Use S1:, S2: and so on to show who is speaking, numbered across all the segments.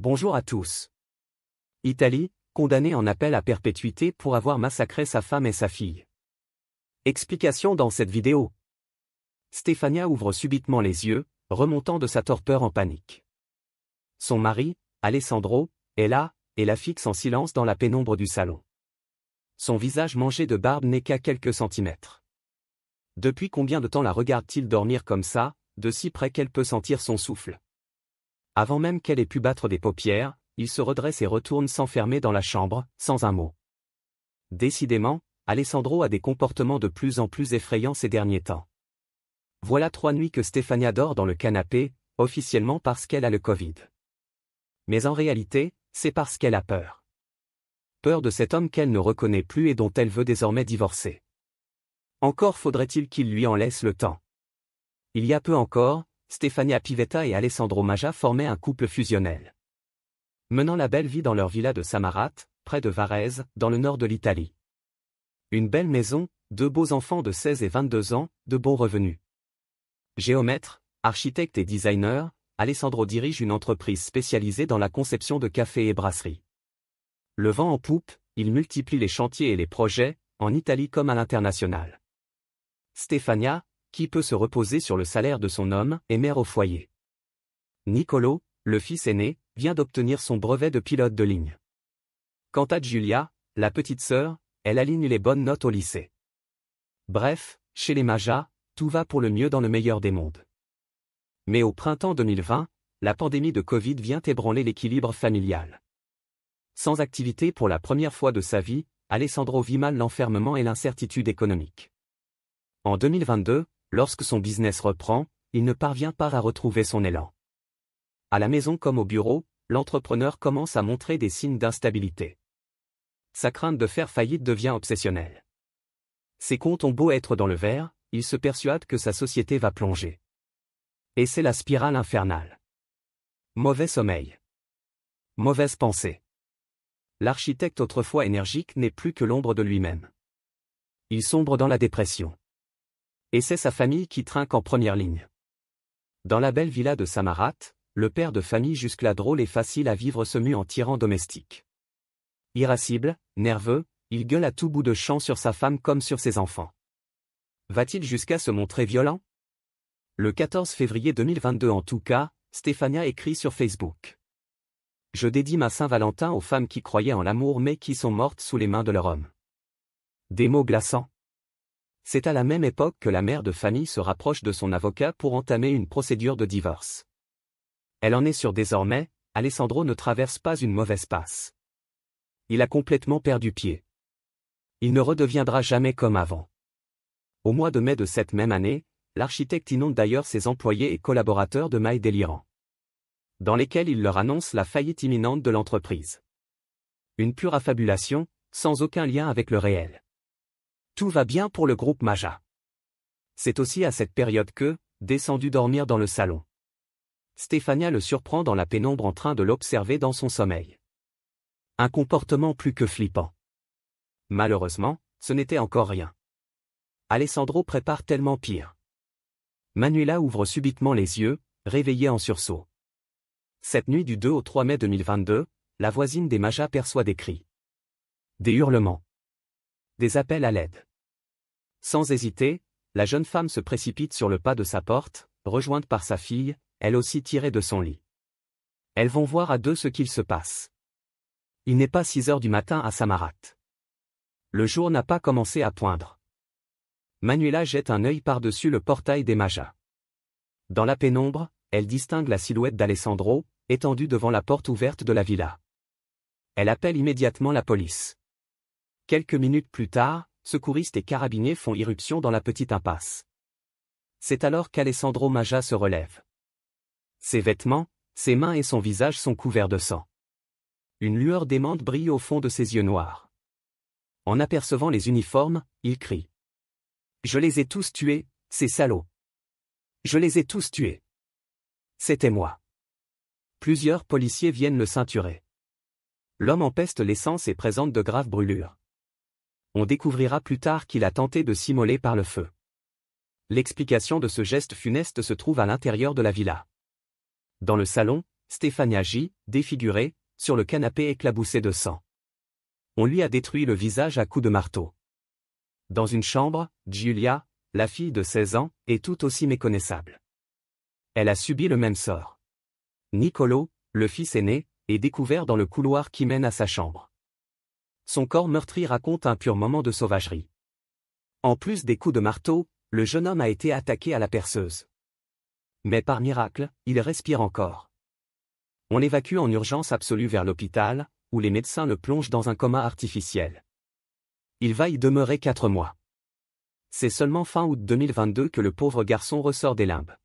S1: Bonjour à tous. Italie, condamnée en appel à perpétuité pour avoir massacré sa femme et sa fille. Explication dans cette vidéo. Stefania ouvre subitement les yeux, remontant de sa torpeur en panique. Son mari, Alessandro, est là, et la fixe en silence dans la pénombre du salon. Son visage mangé de barbe n'est qu'à quelques centimètres. Depuis combien de temps la regarde-t-il dormir comme ça, de si près qu'elle peut sentir son souffle avant même qu'elle ait pu battre des paupières, il se redresse et retourne s'enfermer dans la chambre, sans un mot. Décidément, Alessandro a des comportements de plus en plus effrayants ces derniers temps. Voilà trois nuits que Stefania dort dans le canapé, officiellement parce qu'elle a le Covid. Mais en réalité, c'est parce qu'elle a peur. Peur de cet homme qu'elle ne reconnaît plus et dont elle veut désormais divorcer. Encore faudrait-il qu'il lui en laisse le temps. Il y a peu encore, Stefania Pivetta et Alessandro Maja formaient un couple fusionnel. Menant la belle vie dans leur villa de Samarate, près de Varese, dans le nord de l'Italie. Une belle maison, deux beaux enfants de 16 et 22 ans, de bons revenus. Géomètre, architecte et designer, Alessandro dirige une entreprise spécialisée dans la conception de cafés et brasseries. Le vent en poupe, il multiplie les chantiers et les projets, en Italie comme à l'international. Stefania, qui peut se reposer sur le salaire de son homme et mère au foyer. Nicolo, le fils aîné, vient d'obtenir son brevet de pilote de ligne. Quant à Julia, la petite sœur, elle aligne les bonnes notes au lycée. Bref, chez les Majas, tout va pour le mieux dans le meilleur des mondes. Mais au printemps 2020, la pandémie de Covid vient ébranler l'équilibre familial. Sans activité pour la première fois de sa vie, Alessandro vit mal l'enfermement et l'incertitude économique. En 2022, lorsque son business reprend, il ne parvient pas à retrouver son élan. À la maison comme au bureau, l'entrepreneur commence à montrer des signes d'instabilité. Sa crainte de faire faillite devient obsessionnelle. Ses comptes ont beau être dans le vert, il se persuade que sa société va plonger. Et c'est la spirale infernale. Mauvais sommeil. Mauvaise pensée. L'architecte autrefois énergique n'est plus que l'ombre de lui-même. Il sombre dans la dépression. Et c'est sa famille qui trinque en première ligne. Dans la belle villa de Samarat, le père de famille jusque-là drôle et facile à vivre se mue en tyran domestique. Irascible, nerveux, il gueule à tout bout de champ sur sa femme comme sur ses enfants. Va-t-il jusqu'à se montrer violent Le 14 février 2022 en tout cas, Stéphania écrit sur Facebook. Je dédie ma Saint-Valentin aux femmes qui croyaient en l'amour mais qui sont mortes sous les mains de leur homme. Des mots glaçants. C'est à la même époque que la mère de famille se rapproche de son avocat pour entamer une procédure de divorce. Elle en est sûre désormais, Alessandro ne traverse pas une mauvaise passe. Il a complètement perdu pied. Il ne redeviendra jamais comme avant. Au mois de mai de cette même année, l'architecte inonde d'ailleurs ses employés et collaborateurs de mailles délirants. Dans lesquels il leur annonce la faillite imminente de l'entreprise. Une pure affabulation, sans aucun lien avec le réel. Tout va bien pour le groupe Maja. C'est aussi à cette période que, descendu dormir dans le salon. Stéphania le surprend dans la pénombre en train de l'observer dans son sommeil. Un comportement plus que flippant. Malheureusement, ce n'était encore rien. Alessandro prépare tellement pire. Manuela ouvre subitement les yeux, réveillée en sursaut. Cette nuit du 2 au 3 mai 2022, la voisine des Majas perçoit des cris. Des hurlements. Des appels à l'aide. Sans hésiter, la jeune femme se précipite sur le pas de sa porte, rejointe par sa fille, elle aussi tirée de son lit. Elles vont voir à deux ce qu'il se passe. Il n'est pas six heures du matin à Samarat. Le jour n'a pas commencé à poindre. Manuela jette un œil par-dessus le portail des Majas. Dans la pénombre, elle distingue la silhouette d'Alessandro, étendue devant la porte ouverte de la villa. Elle appelle immédiatement la police. Quelques minutes plus tard, secouristes et carabiniers font irruption dans la petite impasse. C'est alors qu'Alessandro Maja se relève. Ses vêtements, ses mains et son visage sont couverts de sang. Une lueur démente brille au fond de ses yeux noirs. En apercevant les uniformes, il crie. Je les ai tous tués, ces salauds. Je les ai tous tués. C'était moi. Plusieurs policiers viennent le ceinturer. L'homme empeste l'essence et présente de graves brûlures on découvrira plus tard qu'il a tenté de s'immoler par le feu. L'explication de ce geste funeste se trouve à l'intérieur de la villa. Dans le salon, Stéphania agit, défigurée, sur le canapé éclaboussé de sang. On lui a détruit le visage à coups de marteau. Dans une chambre, Giulia, la fille de 16 ans, est tout aussi méconnaissable. Elle a subi le même sort. Nicolo, le fils aîné, est découvert dans le couloir qui mène à sa chambre son corps meurtri raconte un pur moment de sauvagerie. En plus des coups de marteau, le jeune homme a été attaqué à la perceuse. Mais par miracle, il respire encore. On l'évacue en urgence absolue vers l'hôpital, où les médecins le plongent dans un coma artificiel. Il va y demeurer quatre mois. C'est seulement fin août 2022 que le pauvre garçon ressort des limbes.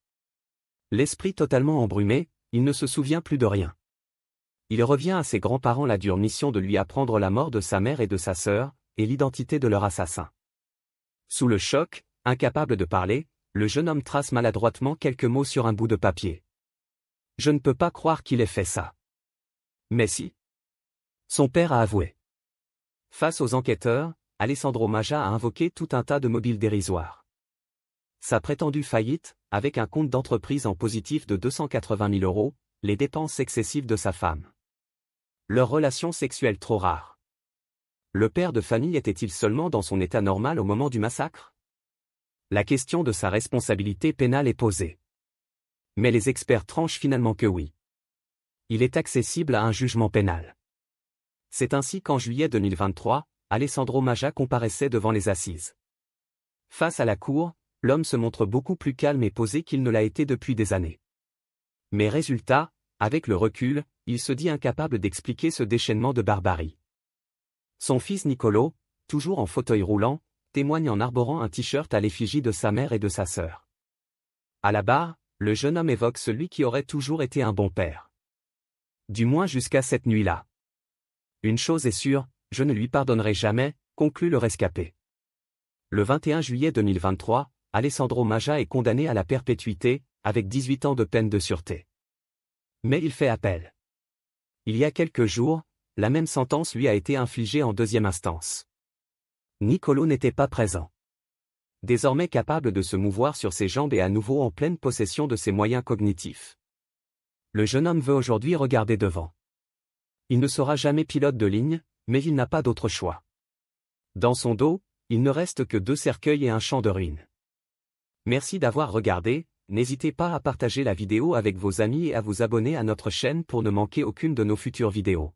S1: L'esprit totalement embrumé, il ne se souvient plus de rien il revient à ses grands-parents la dure mission de lui apprendre la mort de sa mère et de sa sœur, et l'identité de leur assassin. Sous le choc, incapable de parler, le jeune homme trace maladroitement quelques mots sur un bout de papier. Je ne peux pas croire qu'il ait fait ça. Mais si. Son père a avoué. Face aux enquêteurs, Alessandro Maja a invoqué tout un tas de mobiles dérisoires. Sa prétendue faillite, avec un compte d'entreprise en positif de 280 000 euros, les dépenses excessives de sa femme. Leur relation sexuelle trop rare. Le père de famille était-il seulement dans son état normal au moment du massacre La question de sa responsabilité pénale est posée. Mais les experts tranchent finalement que oui. Il est accessible à un jugement pénal. C'est ainsi qu'en juillet 2023, Alessandro Maja comparaissait devant les assises. Face à la cour, l'homme se montre beaucoup plus calme et posé qu'il ne l'a été depuis des années. Mais résultat, avec le recul, il se dit incapable d'expliquer ce déchaînement de barbarie. Son fils Nicolo, toujours en fauteuil roulant, témoigne en arborant un t-shirt à l'effigie de sa mère et de sa sœur. À la barre, le jeune homme évoque celui qui aurait toujours été un bon père. Du moins jusqu'à cette nuit-là. Une chose est sûre, je ne lui pardonnerai jamais, conclut le rescapé. Le 21 juillet 2023, Alessandro Maja est condamné à la perpétuité, avec 18 ans de peine de sûreté. Mais il fait appel. Il y a quelques jours, la même sentence lui a été infligée en deuxième instance. Nicolo n'était pas présent. Désormais capable de se mouvoir sur ses jambes et à nouveau en pleine possession de ses moyens cognitifs. Le jeune homme veut aujourd'hui regarder devant. Il ne sera jamais pilote de ligne, mais il n'a pas d'autre choix. Dans son dos, il ne reste que deux cercueils et un champ de ruines. Merci d'avoir regardé, N'hésitez pas à partager la vidéo avec vos amis et à vous abonner à notre chaîne pour ne manquer aucune de nos futures vidéos.